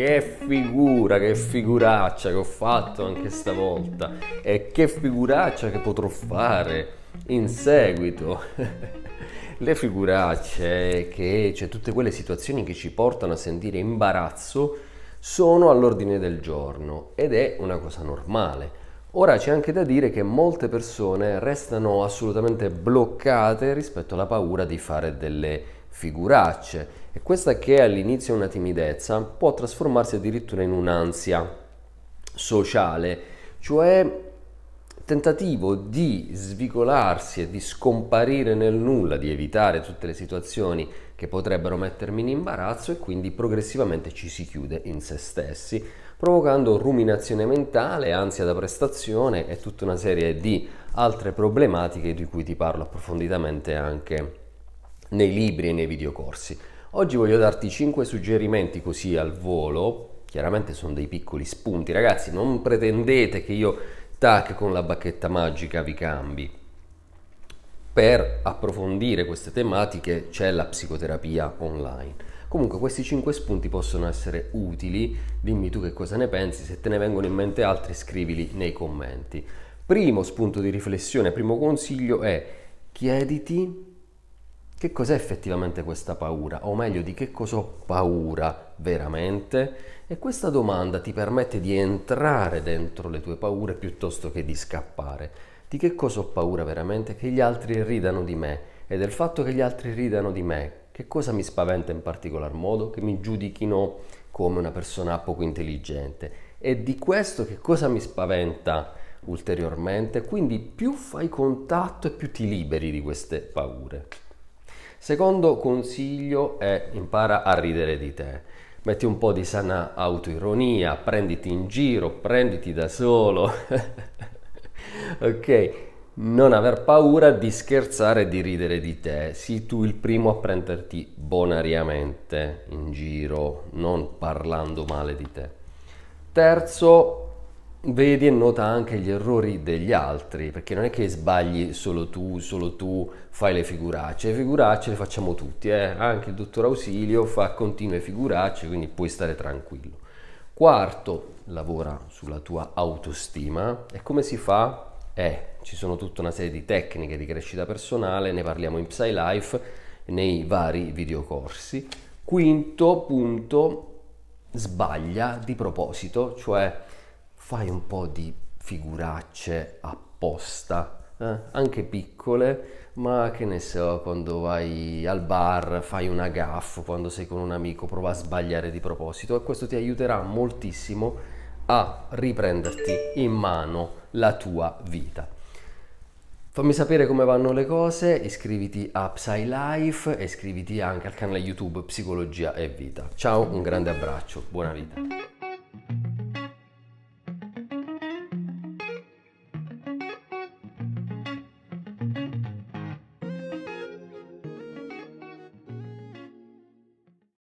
Che figura, che figuraccia che ho fatto anche stavolta e che figuraccia che potrò fare in seguito. Le figuracce, che, cioè tutte quelle situazioni che ci portano a sentire imbarazzo, sono all'ordine del giorno ed è una cosa normale. Ora c'è anche da dire che molte persone restano assolutamente bloccate rispetto alla paura di fare delle figuracce e questa che all'inizio è una timidezza può trasformarsi addirittura in un'ansia sociale, cioè tentativo di svigolarsi e di scomparire nel nulla, di evitare tutte le situazioni che potrebbero mettermi in imbarazzo e quindi progressivamente ci si chiude in se stessi, provocando ruminazione mentale, ansia da prestazione e tutta una serie di altre problematiche di cui ti parlo approfonditamente anche nei libri e nei videocorsi. Oggi voglio darti 5 suggerimenti così al volo, chiaramente sono dei piccoli spunti, ragazzi non pretendete che io tac con la bacchetta magica vi cambi. Per approfondire queste tematiche c'è la psicoterapia online. Comunque questi 5 spunti possono essere utili, dimmi tu che cosa ne pensi, se te ne vengono in mente altri scrivili nei commenti. Primo spunto di riflessione, primo consiglio è chiediti che cos'è effettivamente questa paura, o meglio di che cosa ho paura veramente? E questa domanda ti permette di entrare dentro le tue paure piuttosto che di scappare. Di che cosa ho paura veramente? Che gli altri ridano di me e del fatto che gli altri ridano di me. Che cosa mi spaventa in particolar modo? Che mi giudichino come una persona poco intelligente. E di questo che cosa mi spaventa ulteriormente? Quindi più fai contatto e più ti liberi di queste paure. Secondo consiglio è impara a ridere di te. Metti un po' di sana autoironia, prenditi in giro, prenditi da solo. ok? Non aver paura di scherzare e di ridere di te. Sii tu il primo a prenderti bonariamente in giro, non parlando male di te. Terzo, vedi e nota anche gli errori degli altri, perché non è che sbagli solo tu, solo tu fai le figuracce, le figuracce le facciamo tutti, eh? anche il dottor Ausilio fa continue figuracce, quindi puoi stare tranquillo. Quarto, lavora sulla tua autostima e come si fa? Eh, ci sono tutta una serie di tecniche di crescita personale, ne parliamo in PsyLife, nei vari videocorsi. Quinto punto, sbaglia di proposito, cioè fai un po' di figuracce apposta eh, anche piccole, ma che ne so, quando vai al bar, fai una gaffa, quando sei con un amico, prova a sbagliare di proposito e questo ti aiuterà moltissimo a riprenderti in mano la tua vita. Fammi sapere come vanno le cose, iscriviti a PsyLife e iscriviti anche al canale YouTube Psicologia e Vita. Ciao, un grande abbraccio, buona vita.